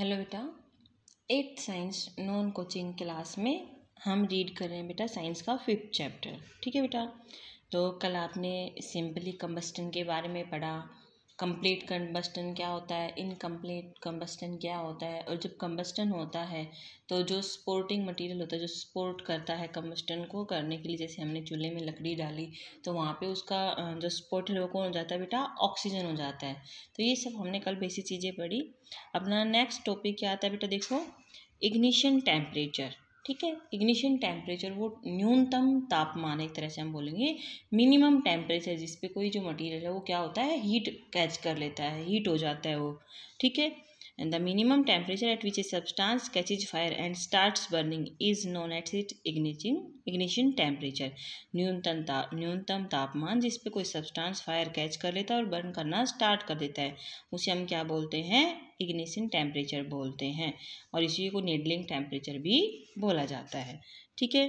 hello बेटा eighth science नॉन coaching class में हम रीड कर रहे हैं बेटा साइंस का फिफ्थ चैप्टर ठीक है बेटा तो कल आपने सिंपली कम्बस्टन के बारे में पढ़ा कंप्लीट कम्बस्टन क्या होता है इनकम्प्लीट कम्बस्टन क्या होता है और जब कम्बस्टन होता है तो जो सपोर्टिंग मटेरियल होता है जो सपोर्ट करता है कम्बस्टन को करने के लिए जैसे हमने चूल्हे में लकड़ी डाली तो वहाँ पे उसका जो सपोर्ट है वो कौन हो जाता है बेटा ऑक्सीजन हो जाता है तो ये सब हमने कल बेसिक चीज़ें पढ़ी अपना नेक्स्ट टॉपिक क्या आता है बेटा देखो इग्निशन टेम्परेचर ठीक है इग्निशन टेम्परेचर वो न्यूनतम तापमान एक तरह से हम बोलेंगे मिनिमम टेम्परेचर जिस पे कोई जो मटेरियल है वो क्या होता है हीट कैच कर लेता है हीट हो जाता है वो ठीक है and the minimum temperature at which a substance catches fire and start burning is known at it ignition ignition temperature न्यूनतम ताप न्यूनतम तापमान जिस पे कोई सब्सटांस फायर कैच कर लेता है और बर्न करना स्टार्ट कर देता है उसे हम क्या बोलते हैं इग्निशन टेम्परेचर बोलते हैं और इसी को नेडलिंग टेम्परेचर भी बोला जाता है ठीक है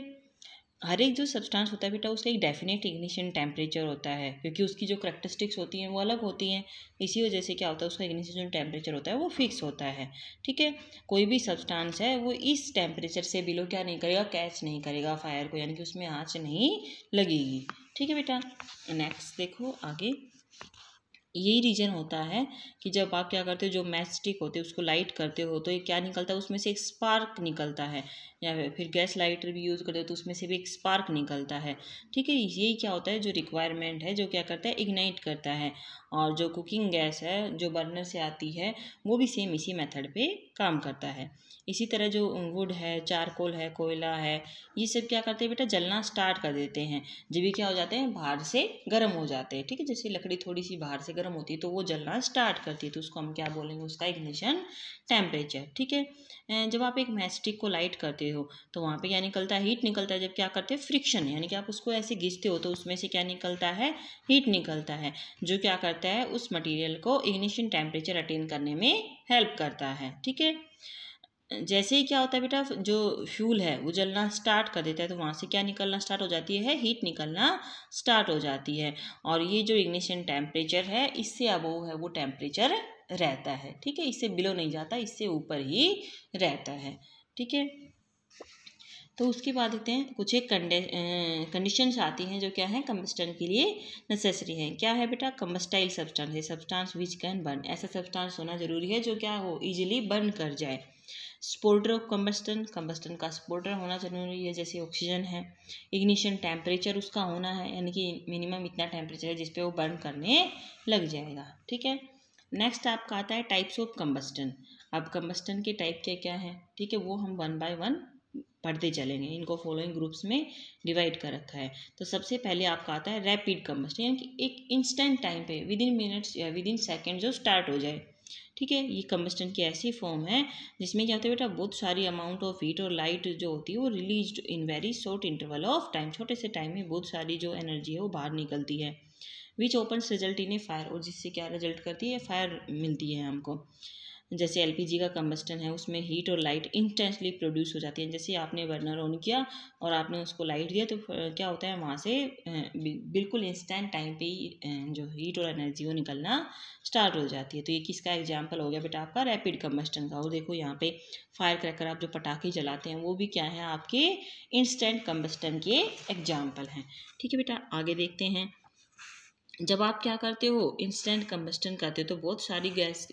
हर एक जो सब्सटेंस होता है बेटा उसका एक डेफिनेट इग्निशन टेम्परेचर होता है क्योंकि उसकी जो करेक्टरिस्टिक्स होती हैं वो अलग होती हैं इसी वजह से क्या होता है उसका इग्निशन जो टेम्परेचर होता है वो फिक्स होता है ठीक है कोई भी सब्सटेंस है वो इस टेम्परेचर से बिलो क्या नहीं करेगा कैच नहीं करेगा फायर को यानी कि उसमें आँच नहीं लगेगी ठीक है बेटा नेक्स्ट देखो आगे यही रीज़न होता है कि जब आप क्या करते हो जो मैच स्टिक होते हैं उसको लाइट करते हो तो ये क्या निकलता है उसमें से एक स्पार्क निकलता है या फिर गैस लाइटर भी यूज़ करते हो तो उसमें से भी एक स्पार्क निकलता है ठीक है यही क्या होता है जो रिक्वायरमेंट है जो क्या करता है इग्नाइट करता है और जो कुकिंग गैस है जो बर्नर से आती है वो भी सेम इसी मेथड पर काम करता है इसी तरह जो वुड है चारकोल है कोयला है ये सब क्या करते हैं बेटा जलना स्टार्ट कर देते हैं जब भी क्या हो जाते हैं बाहर से गर्म हो जाते हैं ठीक है जैसे लकड़ी थोड़ी सी बाहर से गर्म होती है तो वो जलना स्टार्ट करती है तो उसको हम क्या बोलेंगे उसका इग्निशन टेम्परेचर ठीक है जब आप एक मैस्टिक को लाइट करते हो तो वहाँ पे क्या निकलता है हीट निकलता है जब क्या करते हैं फ्रिक्शन यानी कि आप उसको ऐसे घिसते हो तो उसमें से क्या निकलता है हीट निकलता है जो क्या करता है उस मटीरियल को इग्निशन टेम्परेचर अटेन करने में हेल्प करता है ठीक है जैसे ही क्या होता है बेटा जो फ्यूल है वो जलना स्टार्ट कर देता है तो वहाँ से क्या निकलना स्टार्ट हो जाती है हीट निकलना स्टार्ट हो जाती है और ये जो इग्निशन टेम्परेचर है इससे अब वो है वो टेम्परेचर रहता है ठीक है इससे बिलो नहीं जाता इससे ऊपर ही रहता है ठीक है तो उसके बाद देखते हैं कुछ एक कंडीशंस अं, आती हैं जो क्या है कम्बस्टन के लिए नेसेसरी हैं क्या है बेटा कम्बस्टाइल सब्सटेंस है सब्सटेंस विच कैन बर्न ऐसा सब्सटेंस होना जरूरी है जो क्या हो इजीली बर्न कर जाए स्पोर्टर ऑफ कम्बस्टन कम्बस्टन का स्पोर्टर होना जरूरी है जैसे ऑक्सीजन है इग्निशन टेम्परेचर उसका होना है यानी कि मिनिमम इतना टेम्परेचर है जिसपे वो बर्न करने लग जाएगा ठीक है नेक्स्ट आपका आता है टाइप्स ऑफ कम्बस्टन अब कम्बस्टन के टाइप क्या क्या है ठीक है वो हम वन बाय वन पढ़ते चलेंगे इनको फॉलोइंग ग्रुप्स में डिवाइड कर रखा है तो सबसे पहले आपका आता है रैपिड कम्बस्टन यानी कि एक इंस्टेंट टाइम पे विद इन मिनट्स या विद इन सेकेंड जो स्टार्ट हो जाए ठीक है ये कम्बस्टन की ऐसी फॉर्म है जिसमें क्या होता है बेटा बहुत सारी अमाउंट ऑफ हीट और लाइट जो होती है वो release in very short interval of time छोटे से टाइम में बहुत सारी जो एनर्जी है वो बाहर निकलती है which open result in a fire और जिससे क्या रिजल्ट करती है फायर मिलती है हमको जैसे एलपीजी का कम्बस्टन है उसमें हीट और लाइट इंटेंसली प्रोड्यूस हो जाती है जैसे आपने बर्नर ऑन किया और आपने उसको लाइट दिया तो क्या होता है वहाँ से बिल्कुल इंस्टेंट टाइम पे ही जो हीट और एनर्जी वो निकलना स्टार्ट हो जाती है तो ये किसका एग्जाम्पल हो गया बेटा आपका रैपिड कम्बस्टन का और देखो यहाँ पे फायर क्रैकर आप जो पटाखे जलाते हैं वो भी क्या है आपके इंस्टेंट कम्बस्टन के एग्जाम्पल हैं ठीक है बेटा आगे देखते हैं जब आप क्या करते हो इंस्टेंट कम्बस्टन करते हो तो बहुत सारी गैस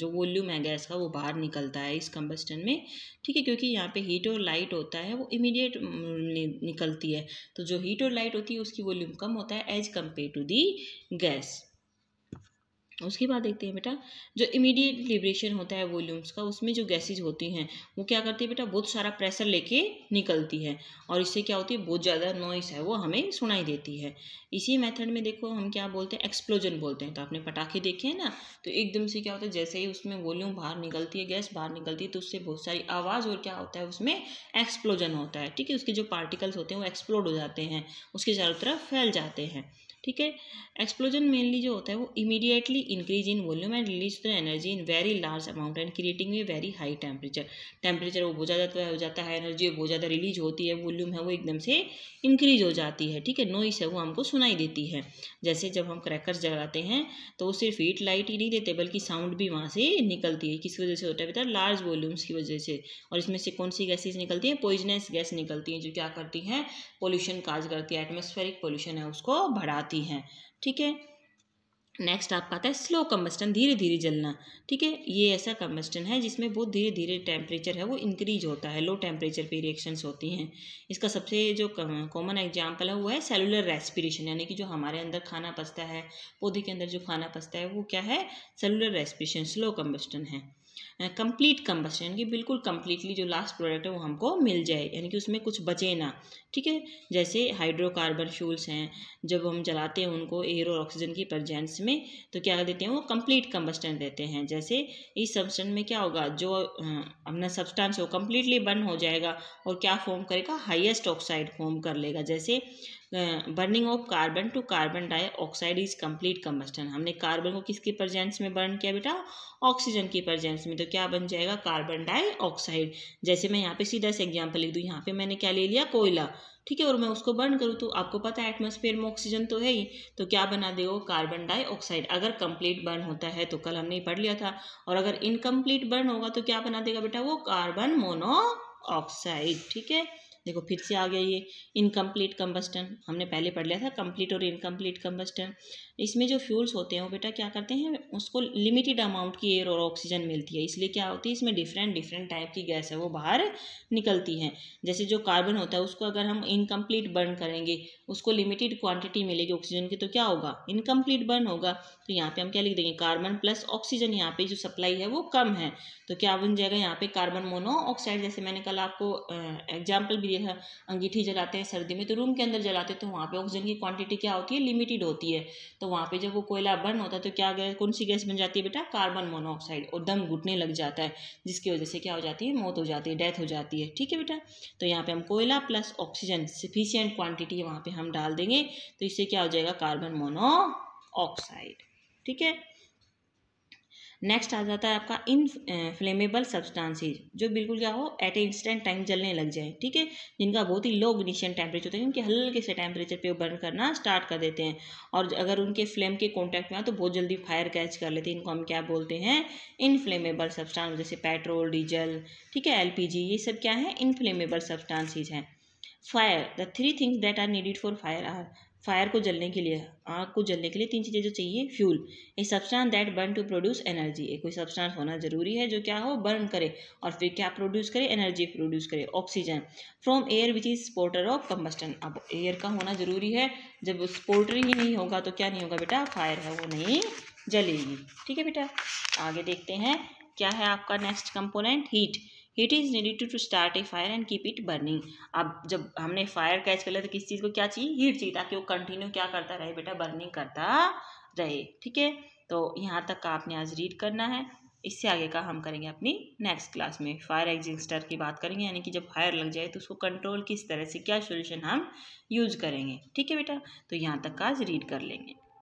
जो वॉल्यूम है गैस का वो बाहर निकलता है इस कम्बस्टन में ठीक है क्योंकि यहाँ पे हीट और लाइट होता है वो इमीडिएट निकलती है तो जो हीट और लाइट होती है उसकी वॉल्यूम कम होता है as compare to the gas उसके बाद देखते हैं बेटा जो इमीडिएट लिब्रेशन होता है वॉल्यूम्स का उसमें जो गैसेज होती हैं वो क्या करती है बेटा बहुत सारा प्रेशर लेके निकलती है और इससे क्या होती है बहुत ज़्यादा नॉइस है वो हमें सुनाई देती है इसी मेथड में देखो हम क्या बोलते हैं एक्सप्लोजन बोलते हैं तो आपने पटाखे देखे हैं ना तो एकदम से क्या होता है जैसे ही उसमें वॉल्यूम बाहर निकलती है गैस बाहर निकलती है तो उससे बहुत सारी आवाज़ और क्या होता है उसमें एक्सप्लोजन होता है ठीक है उसके जो पार्टिकल्स होते हैं वो एक्सप्लोड हो जाते हैं उसके चारों तरफ फैल जाते हैं ठीक है एक्सप्लोजन मेनली जो होता है वो immediately increase in volume and release the energy in very large amount and creating a very high temperature temperature वो बहुत ज़्यादा तो हो जाता है एनर्जी बहुत ज़्यादा रिलीज होती है वॉल्यूम है वो एकदम से इंक्रीज हो जाती है ठीक है नॉइस है वो हमको सुनाई देती है जैसे जब हम क्रैकर्स जलाते हैं तो वो सिर्फ हीट लाइट ही नहीं देते बल्कि साउंड भी वहाँ से निकलती है किस वजह से होता है बेटा लार्ज वॉल्यूम्स की वजह से और इसमें से कौन सी गैसेज निकलती हैं पॉइजनस गैस निकलती हैं जो क्या करती हैं पोल्यूशन काज करती है एटमोस्फेरिक पोल्यूशन है उसको बढ़ाती आती हैं ठीक है नेक्स्ट आपका आता है स्लो कम्बस्टन धीरे धीरे जलना ठीक है ये ऐसा कम्बस्टन है जिसमें बहुत धीरे धीरे टेम्परेचर है वो इंक्रीज होता है लो टेम्परेचर पे रिएक्शंस होती हैं इसका सबसे जो कॉमन एग्जांपल है वो है सेलुलर रेस्पिरेशन यानी कि जो हमारे अंदर खाना पसता है पौधे के अंदर जो खाना पसता है वो क्या है सेलुलर रेस्पिरेशन स्लो कम्बस्टन है कंप्लीट कम्बस्टन यानी कि बिल्कुल कम्प्लीटली जो लास्ट प्रोडक्ट है वो हमको मिल जाए यानी कि उसमें कुछ बचे ना ठीक है जैसे हाइड्रोकार्बन फ्यूल्स हैं जब हम जलाते हैं उनको एयर और ऑक्सीजन की प्रजेंस में तो क्या कर देते हैं वो कंप्लीट कम्बस्टन देते हैं जैसे इस सब्सटन में क्या होगा जो अपना सब्सटेंस हो कम्प्लीटली बर्न हो जाएगा और क्या फॉर्म करेगा हाइएस्ट ऑक्साइड फॉर्म कर लेगा जैसे burning of carbon to carbon dioxide is complete combustion हमने कार्बन को किसके प्रजेंस में बर्न किया बेटा ऑक्सीजन की प्रजेंस में तो क्या बन जाएगा कार्बन डाइऑक्साइड जैसे मैं यहाँ पे सीधा से एग्जाम्पल लिख दूँ यहाँ पे मैंने क्या ले लिया कोयला ठीक है और मैं उसको बर्न करूँ तो आपको पता है एटमोसफेयर में ऑक्सीजन तो है ही तो क्या बना देगा कार्बन डाइऑक्साइड अगर कंप्लीट बर्न होता है तो कल हमने पढ़ लिया था और अगर इनकम्प्लीट बर्न होगा तो क्या बना देगा बेटा वो कार्बन मोनो ऑक्साइड ठीक है देखो फिर से आ गया ये इनकम्प्लीट कम्बस्टन हमने पहले पढ़ लिया था कम्प्लीट और इनकम्प्लीट कम्बस्टन इसमें जो फ्यूल्स होते हैं वो बेटा क्या करते हैं उसको लिमिटेड अमाउंट की एयर और ऑक्सीजन मिलती है इसलिए क्या होती है इसमें डिफरेंट डिफरेंट टाइप की गैस है वो बाहर निकलती है जैसे जो कार्बन होता है उसको अगर हम इनकम्प्लीट बर्न करेंगे उसको लिमिटेड क्वांटिटी मिलेगी ऑक्सीजन की तो क्या होगा इनकम्प्लीट बर्न होगा तो यहाँ पर हम क्या लिख देंगे कार्बन प्लस ऑक्सीजन यहाँ पर जो सप्लाई है वो कम है तो क्या बन जाएगा यहाँ पर कार्बन मोनोऑक्साइड जैसे मैंने कल आपको एग्जाम्पल भी यह अंगीठी जलाते हैं सर्दी में तो रूम के अंदर जलाते तो वहाँ पे ऑक्सीजन की क्वांटिटी क्या होती है लिमिटेड होती है तो वहाँ पे जब वो कोयला बर्न होता है तो क्या गैस कौन सी गैस बन जाती है बेटा कार्बन मोनोऑक्साइड और दम घुटने लग जाता है जिसकी वजह से क्या हो जाती है मौत हो जाती है डेथ हो जाती है ठीक है बेटा तो यहाँ पर हम कोयला प्लस ऑक्सीजन सफिशियंट क्वान्टिटी वहाँ पर हम डाल देंगे तो इससे क्या हो जाएगा कार्बन मोनोऑक्साइड ठीक है नेक्स्ट आ जाता है आपका इन फ्लेमेबल सब्सटेंसेज जो बिल्कुल क्या हो एट ए इंस्टेंट टाइम जलने लग जाए ठीक है जिनका बहुत ही लो इग्निशियन टेम्परेचर होता है उनके हल्के से टेम्परेचर पे बर्न करना स्टार्ट कर देते हैं और अगर उनके फ्लेम के कॉन्टैक्ट में आए तो बहुत जल्दी फायर कैच कर लेते हैं इनको हम क्या बोलते हैं इनफ्लेमेबल सब्सटांस जैसे पेट्रोल डीजल ठीक है एल ये सब क्या है इनफ्लेमेबल सब्सटांसिस हैं fire the three things that are needed for fire are fire को जलने के लिए आग को जलने के लिए तीन चीज़ें जो चाहिए fuel a substance that burn to produce energy एक कोई सब्सटांस होना जरूरी है जो क्या हो बर्न करे और फिर क्या प्रोड्यूस करे एनर्जी प्रोड्यूस करे oxygen from air which is supporter of combustion अब एयर का होना जरूरी है जब स्पोर्टर ही नहीं होगा तो क्या नहीं होगा बेटा फायर है वो नहीं जलेगी ठीक है बेटा आगे देखते हैं क्या है आपका next component heat heat is needed to start a fire and keep it burning अब जब हमने फायर कैच कर लिया तो किस चीज़ को क्या चाहिए हीट चाहिए ताकि वो कंटिन्यू क्या करता रहे बेटा बर्निंग करता रहे ठीक है तो यहाँ तक का आपने आज रीड करना है इससे आगे का हम करेंगे अपनी नेक्स्ट क्लास में फायर एग्जिस्टर की बात करेंगे यानी कि जब फायर लग जाए तो उसको कंट्रोल किस तरह से क्या सोल्यूशन हम यूज़ करेंगे ठीक है बेटा तो यहाँ तक का आज रीड कर लेंगे